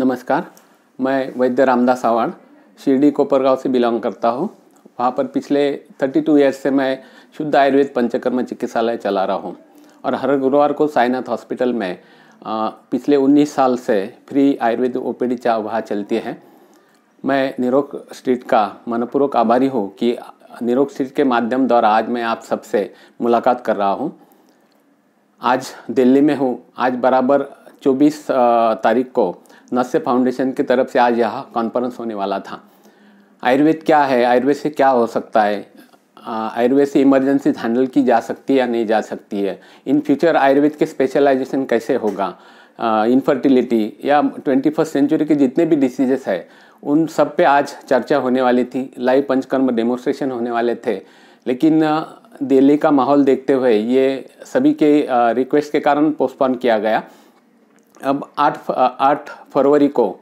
नमस्कार मैं वैद्य रामदास आवाड़ शिरडी कोपरगाव से बिलोंग करता हूँ वहाँ पर पिछले 32 ईयर्स से मैं शुद्ध आयुर्वेद पंचकर्म चिकित्सालय चला रहा हूँ और हर गुरुवार को साईनाथ हॉस्पिटल में आ, पिछले 19 साल से फ्री आयुर्वेद ओ पी वहाँ चलती है मैं निरोग स्ट्रीट का मनपूर्वक आभारी हूँ कि निरोग स्ट्रीट के माध्यम द्वारा आज मैं आप सबसे मुलाकात कर रहा हूँ आज दिल्ली में हूँ आज बराबर 24 तारीख को नस्य फाउंडेशन की तरफ से आज यहाँ कॉन्फ्रेंस होने वाला था आयुर्वेद क्या है आयुर्वेद से क्या हो सकता है आयुर्वेद से इमरजेंसी हैंडल की जा सकती है या नहीं जा सकती है इन फ्यूचर आयुर्वेद के स्पेशलाइजेशन कैसे होगा इनफर्टिलिटी या ट्वेंटी फर्स्ट सेंचुरी के जितने भी डिसीजेस है उन सब पे आज चर्चा होने वाली थी लाइव पंचकर्म डेमोस्ट्रेशन होने वाले थे लेकिन दिल्ली का माहौल देखते हुए ये सभी के रिक्वेस्ट के कारण पोस्टपोन किया गया अब आठ आठ फरवरी को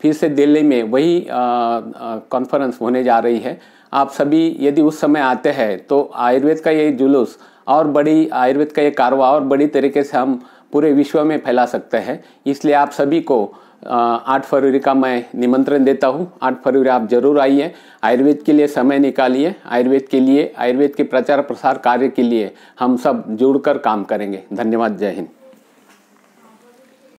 फिर से दिल्ली में वही कॉन्फ्रेंस होने जा रही है आप सभी यदि उस समय आते हैं तो आयुर्वेद का ये जुलूस और बड़ी आयुर्वेद का ये कारवा और बड़ी तरीके से हम पूरे विश्व में फैला सकते हैं इसलिए आप सभी को आठ फरवरी का मैं निमंत्रण देता हूँ आठ फरवरी आप जरूर आइए आयुर्वेद के लिए समय निकालिए आयुर्वेद के लिए आयुर्वेद के प्रचार प्रसार कार्य के लिए हम सब जुड़कर काम करेंगे धन्यवाद जय हिंद